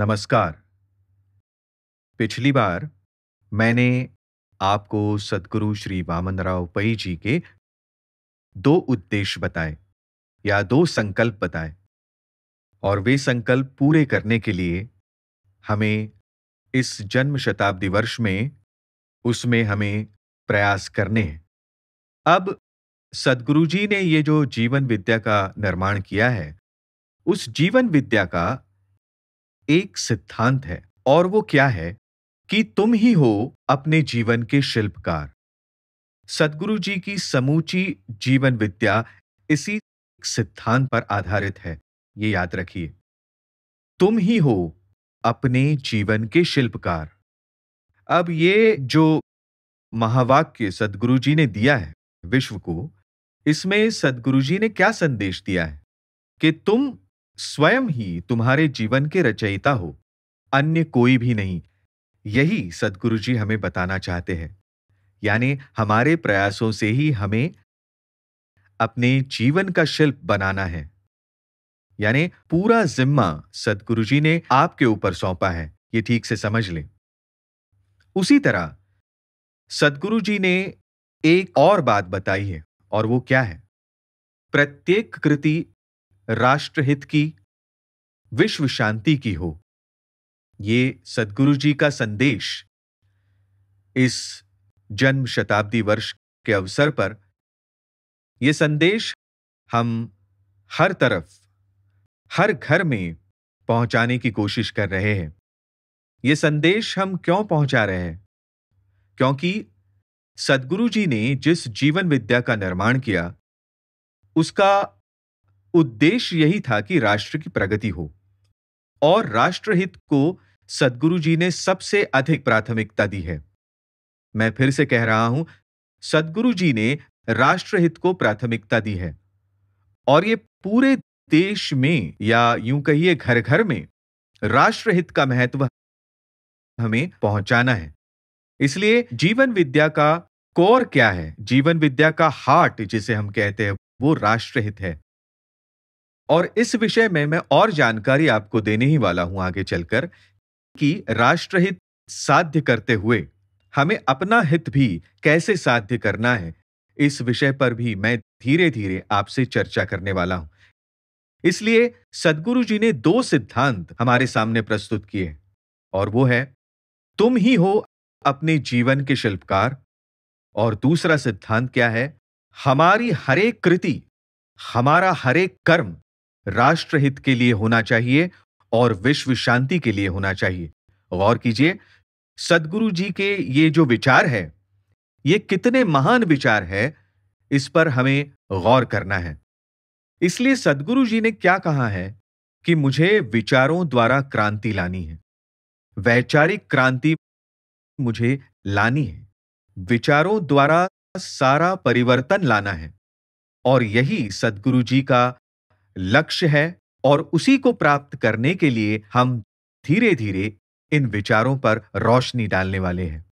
नमस्कार पिछली बार मैंने आपको सदगुरु श्री वामनराव पई जी के दो उद्देश्य बताए या दो संकल्प बताए और वे संकल्प पूरे करने के लिए हमें इस जन्म शताब्दी वर्ष में उसमें हमें प्रयास करने हैं अब सदगुरु जी ने ये जो जीवन विद्या का निर्माण किया है उस जीवन विद्या का एक सिद्धांत है और वो क्या है कि तुम ही हो अपने जीवन के शिल्पकार सदगुरु जी की समूची जीवन विद्या इसी सिद्धांत पर आधारित है ये याद रखिए तुम ही हो अपने जीवन के शिल्पकार अब ये जो महावाक्य सदगुरु जी ने दिया है विश्व को इसमें सदगुरु जी ने क्या संदेश दिया है कि तुम स्वयं ही तुम्हारे जीवन के रचयिता हो अन्य कोई भी नहीं यही सदगुरु जी हमें बताना चाहते हैं यानी हमारे प्रयासों से ही हमें अपने जीवन का शिल्प बनाना है यानी पूरा जिम्मा सदगुरु जी ने आपके ऊपर सौंपा है ये ठीक से समझ लें उसी तरह सदगुरु जी ने एक और बात बताई है और वो क्या है प्रत्येक कृति राष्ट्रहित की विश्व शांति की हो ये सदगुरु जी का संदेश इस जन्म शताब्दी वर्ष के अवसर पर यह संदेश हम हर तरफ हर घर में पहुंचाने की कोशिश कर रहे हैं यह संदेश हम क्यों पहुंचा रहे हैं क्योंकि सदगुरु जी ने जिस जीवन विद्या का निर्माण किया उसका उद्देश्य यही था कि राष्ट्र की प्रगति हो और राष्ट्रहित को सदगुरु जी ने सबसे अधिक प्राथमिकता दी है मैं फिर से कह रहा हूं सदगुरु जी ने राष्ट्रहित को प्राथमिकता दी है और ये पूरे देश में या यूं कहिए घर घर में राष्ट्रहित का महत्व हमें पहुंचाना है इसलिए जीवन विद्या का कोर क्या है जीवन विद्या का हार्ट जिसे हम कहते हैं वो राष्ट्रहित है और इस विषय में मैं और जानकारी आपको देने ही वाला हूं आगे चलकर कि राष्ट्रहित साध्य करते हुए हमें अपना हित भी कैसे साध्य करना है इस विषय पर भी मैं धीरे धीरे आपसे चर्चा करने वाला हूं इसलिए सदगुरु जी ने दो सिद्धांत हमारे सामने प्रस्तुत किए और वो है तुम ही हो अपने जीवन के शिल्पकार और दूसरा सिद्धांत क्या है हमारी हरेक कृति हमारा हरेक कर्म राष्ट्रहित के लिए होना चाहिए और विश्व शांति के लिए होना चाहिए गौर कीजिए सदगुरु जी के ये जो विचार है ये कितने महान विचार है इस पर हमें गौर करना है इसलिए सदगुरु जी ने क्या कहा है कि मुझे विचारों द्वारा क्रांति लानी है वैचारिक क्रांति मुझे लानी है विचारों द्वारा सारा परिवर्तन लाना है और यही सदगुरु जी का लक्ष्य है और उसी को प्राप्त करने के लिए हम धीरे धीरे इन विचारों पर रोशनी डालने वाले हैं